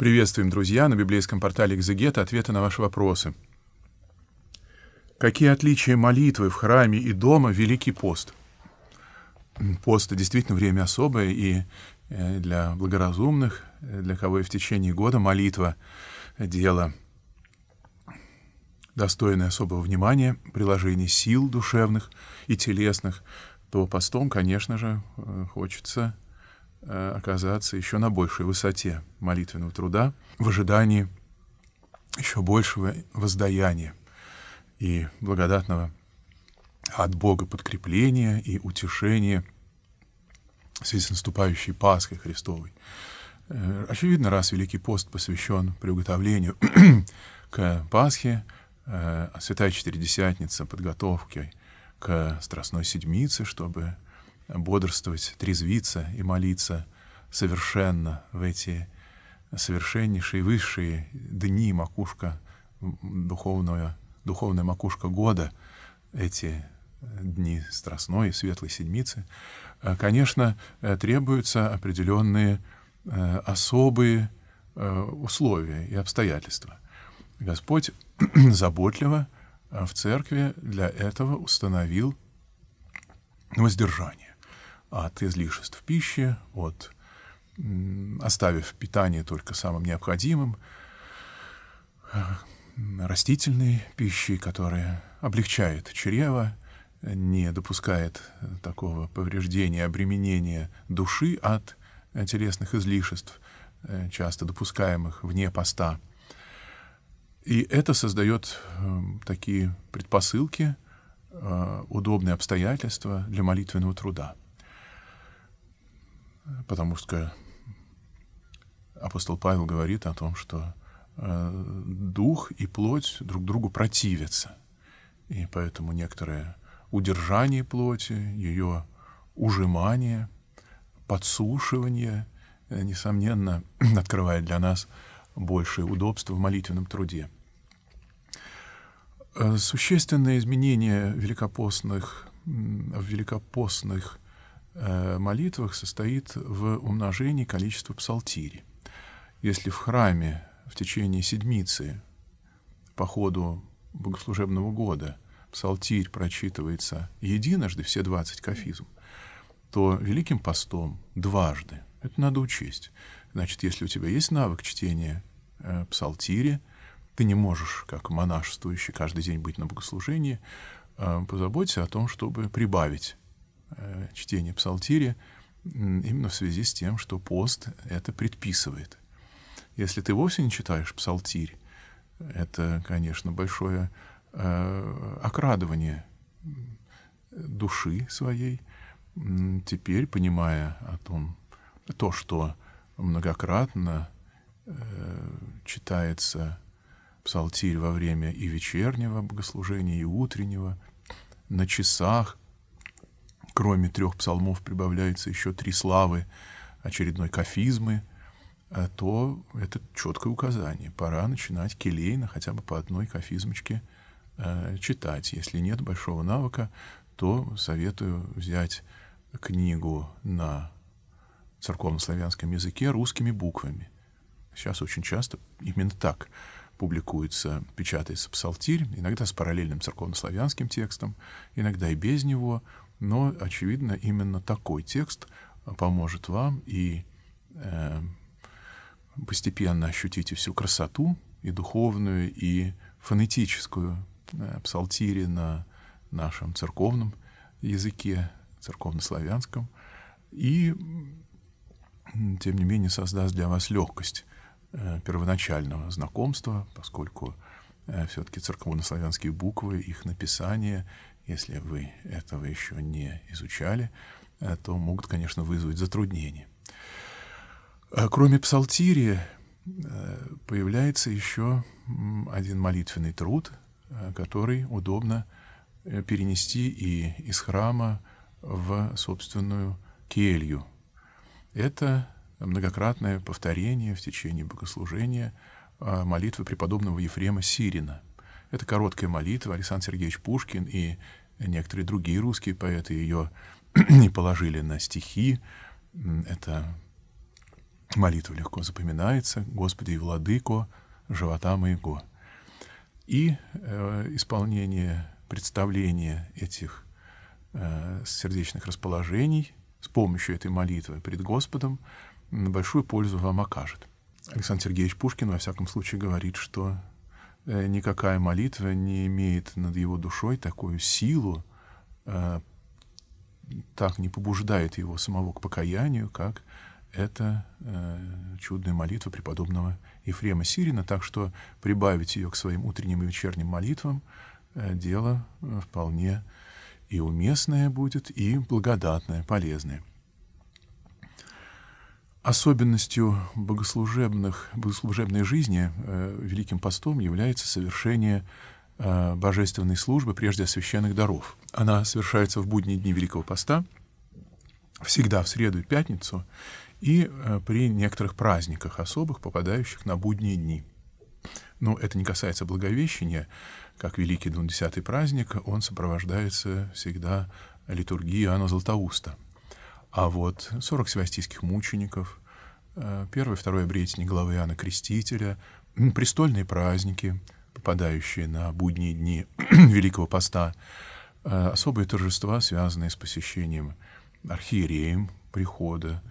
Приветствуем, друзья, на библейском портале «Экзегета» ответы на ваши вопросы. Какие отличия молитвы в храме и дома Великий пост? Пост — действительно время особое, и э, для благоразумных, э, для кого и в течение года молитва — дело достойное особого внимания, приложение сил душевных и телесных, то постом, конечно же, э, хочется Э, оказаться еще на большей высоте молитвенного труда в ожидании еще большего воздаяния и благодатного от Бога подкрепления и утешения в связи с наступающей Пасхой Христовой. Э, очевидно, раз Великий пост посвящен приготовлению к Пасхе, э, Святая Четыредесятница подготовкой к Страстной Седмице, чтобы бодрствовать, трезвиться и молиться совершенно в эти совершеннейшие, высшие дни, макушка духовная духовная макушка года, эти э, дни Страстной и Светлой Седмицы, э, конечно, э, требуются определенные особые условия и обстоятельства. Господь заботливо в церкви для этого установил воздержание от излишеств пищи, от, оставив питание только самым необходимым, э, растительной пищей, которая облегчает чрево, не допускает такого повреждения, обременения души от э, телесных излишеств, э, часто допускаемых вне поста. И это создает эм, такие предпосылки, удобные обстоятельства для молитвенного труда потому что апостол Павел говорит о том, что э, дух и плоть друг другу противятся. И поэтому некоторое удержание плоти, ее ужимание, подсушивание, э, несомненно, открывает для нас большее удобство в молитвенном труде. Э, существенное изменение великопостных, в великопостных Э, молитвах состоит в умножении количества псалтири. Если в храме в течение седмицы по ходу богослужебного года псалтирь прочитывается единожды, все 20 кафизм, то Великим постом дважды. Это надо учесть. Значит, если у тебя есть навык чтения э, псалтири, ты не можешь, как монашествующий, каждый день быть на богослужении, э, позаботься о том, чтобы прибавить Э, чтение псалтири, именно в связи с тем, что пост это предписывает. Если ты вовсе не читаешь псалтирь, это, конечно, большое э, окрадывание души своей. Теперь, понимая о том, то, что многократно э, читается псалтирь во время и вечернего богослужения, и утреннего, на часах, кроме трех псалмов прибавляется еще три славы очередной кафизмы, э, то это четкое указание. Пора начинать келейно хотя бы по одной кафизмочке э, читать. Если нет большого навыка, то советую взять книгу на церковно-славянском языке русскими буквами. Сейчас очень часто именно так публикуется, печатается псалтирь, иногда с параллельным церковнославянским текстом, иногда и без него, но, очевидно, именно такой текст э, поможет вам и э, постепенно ощутите всю красоту и духовную, и фонетическую э, псалтири на нашем церковном языке, церковнославянском, и, тем не менее, создаст для вас легкость э, первоначального знакомства, поскольку э, все-таки церковнославянские буквы, их написание — если вы этого еще не изучали, э, то могут, конечно, вызвать затруднения. А кроме псалтирия, э, появляется еще один молитвенный труд, э, который удобно перенести и из храма в собственную келью. Это многократное повторение в течение богослужения молитвы преподобного Ефрема Сирина. Это короткая молитва. Александр Сергеевич Пушкин и некоторые другие русские поэты ее не положили на стихи. Это молитва легко запоминается. «Господи и владыко, живота моего». И э, исполнение, представление этих э, сердечных расположений с помощью этой молитвы перед Господом большую пользу вам окажет. Александр Сергеевич Пушкин, во всяком случае, говорит, что Э, никакая молитва не имеет над его душой такую силу, э, так не побуждает его самого к покаянию, как это э, чудная молитва преподобного Ефрема Сирина, так что прибавить ее к своим утренним и вечерним молитвам дело вполне и уместное будет, и благодатное, полезное. Особенностью богослужебных, богослужебной жизни э, Великим постом является совершение э, божественной службы, прежде священных даров. Она совершается в будние дни Великого поста, всегда в среду и пятницу, и э, при некоторых праздниках особых, попадающих на будние дни. Но это не касается Благовещения, как Великий Дунадесятый праздник, он сопровождается всегда литургией Иоанна Златоуста — а вот 40 севастийских мучеников, э, первое и второе обретение главы Иоанна Крестителя, престольные праздники, попадающие на будние дни Великого Поста, э, особые торжества, связанные с посещением архиереем прихода,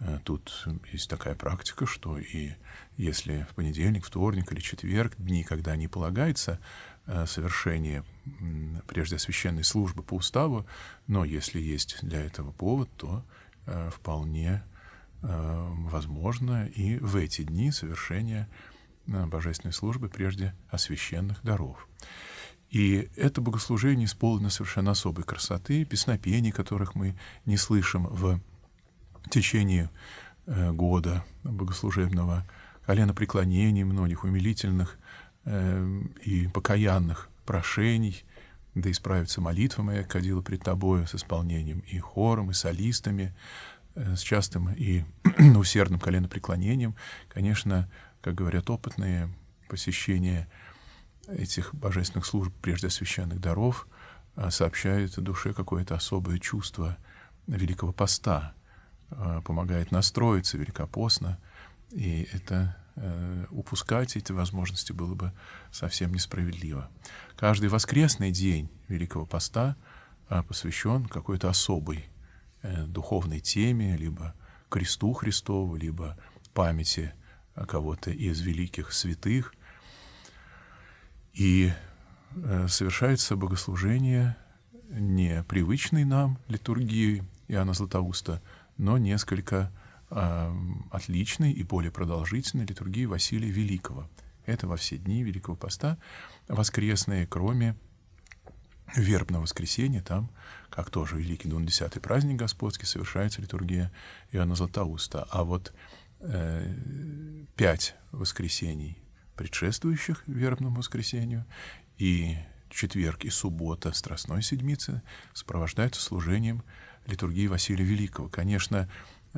Э, тут есть такая практика, что и если в понедельник, вторник или четверг, дни, когда не полагается э, совершение прежде священной службы по уставу, но если есть для этого повод, то э, вполне возможно и в эти дни совершение божественной службы прежде освященных даров. И это богослужение исполнено совершенно особой красоты, песнопений, которых мы не слышим в в течение э, года богослужебного, преклонений многих, умилительных э, и покаянных прошений, да исправится молитва моя, кадила пред тобою с исполнением и хором, и солистами, э, с частым и усердным коленопреклонением. Конечно, как говорят опытные, посещение этих божественных служб, прежде священных даров, а, сообщает душе какое-то особое чувство Великого Поста — Э, помогает настроиться великопостно, и это э, упускать эти возможности было бы совсем несправедливо. Каждый воскресный день Великого Поста э, посвящен какой-то особой духовной теме, либо кресту Христову, либо памяти кого-то из великих святых. И совершается богослужение не привычной нам литургии Иоанна Златоуста – но несколько э, отличной и более продолжительной литургии Василия Великого. Это во все дни Великого Поста, воскресные, кроме вербного воскресенья, там, как тоже Великий Дун, 10 праздник Господский, совершается литургия Иоанна Златоуста. А вот э, пять воскресений, предшествующих вербному воскресенью, и четверг и суббота Страстной Седмицы сопровождаются служением литургии Василия Великого. Конечно,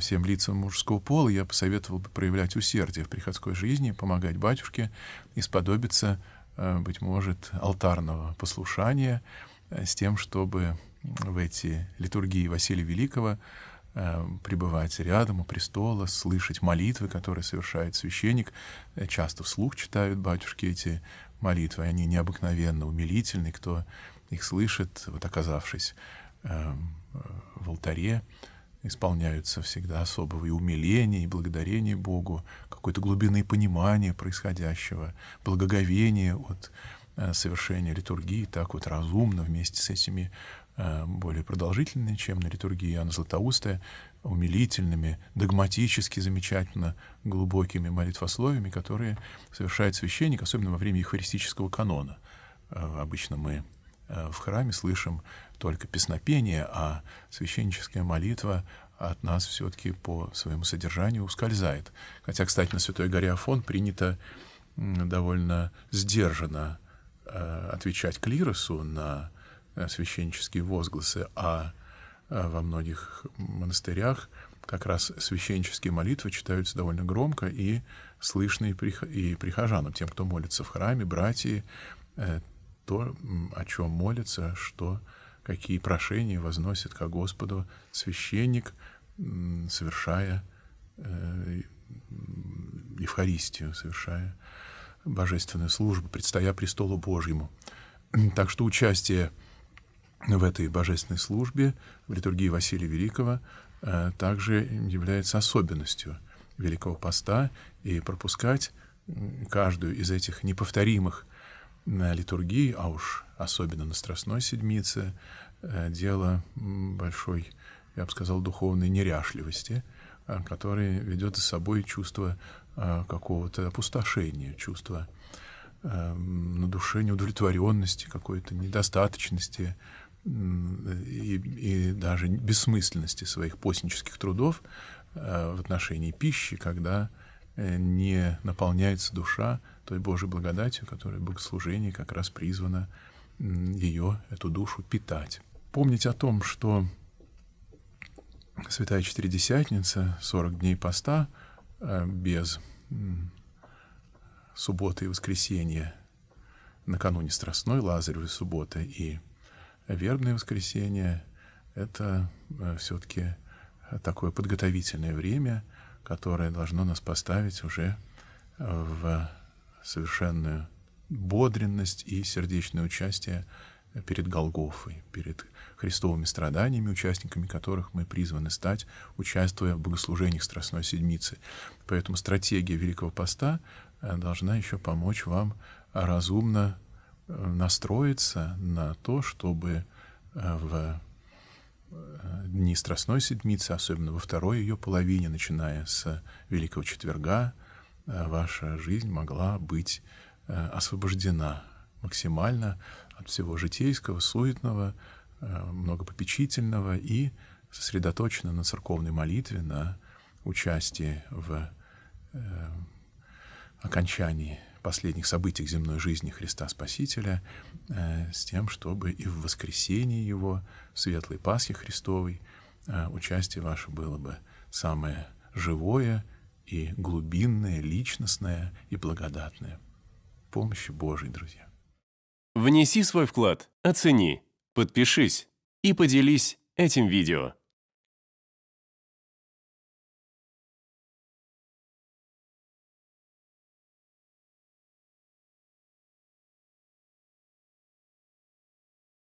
всем лицам мужского пола я посоветовал бы проявлять усердие в приходской жизни, помогать батюшке, исподобиться, э, быть может, алтарного послушания э, с тем, чтобы в эти литургии Василия Великого э, пребывать рядом у престола, слышать молитвы, которые совершает священник. Часто вслух читают батюшки эти молитвы, они необыкновенно умилительны, кто их слышит, вот оказавшись Эм, в алтаре исполняются всегда особого и умиления, и благодарения Богу, какой-то глубины понимания происходящего, благоговения от э, совершения литургии, так вот разумно вместе с этими э, более продолжительными, чем на литургии Иоанна Златоуста, умилительными, догматически замечательно глубокими молитвословиями, которые совершает священник, особенно во время евхаристического канона. Э, обычно мы Э, в храме слышим только песнопение, а священническая молитва от нас все-таки по своему содержанию ускользает. Хотя, кстати, на Святой Горе Афон принято довольно сдержанно э, отвечать клиросу на э, священнические возгласы, а во многих монастырях как раз священнические молитвы читаются довольно громко и слышны и, прихожанам, тем, кто молится в храме, братья, то, о чем молится, что, какие прошения возносит ко Господу священник, совершая э, Евхаристию, совершая божественную службу, предстоя престолу Божьему. Так что участие в этой божественной службе, в литургии Василия Великого, э, также является особенностью Великого Поста, и пропускать каждую из этих неповторимых на литургии, а уж особенно на Страстной Седмице, э, дело большой, я бы сказал, духовной неряшливости, э, которое ведет за собой чувство э, какого-то опустошения, чувство эм, на душе неудовлетворенности, какой-то недостаточности и, и даже бессмысленности своих постнических трудов в отношении пищи, когда Э, не наполняется душа той Божьей благодатью, которая Богослужение как раз призвано ее, эту душу, питать. Помнить о том, что Святая Четыредесятница, 40 дней поста э, без субботы и воскресенья, накануне Страстной Лазаревой субботы и вербное воскресенье — это э, все-таки такое подготовительное время — которое должно нас поставить уже э, в совершенную бодренность и сердечное участие перед Голгофой, перед христовыми страданиями, участниками которых мы призваны стать, участвуя в богослужениях Страстной Седмицы. Поэтому стратегия Великого Поста э, должна еще помочь вам разумно э, настроиться на то, чтобы в дни Страстной Седмицы, особенно во второй ее половине, начиная с Великого Четверга, э, ваша жизнь могла быть э, освобождена максимально от всего житейского, суетного, э, многопопечительного и сосредоточена на церковной молитве, на участии в окончании последних событиях земной жизни Христа Спасителя э, с тем, чтобы и в воскресении Его, в Светлой Пасхе Христовой, э, участие ваше было бы самое живое и глубинное, личностное и благодатное. Помощи Божьей, друзья. Внеси свой вклад, оцени, подпишись и поделись этим видео.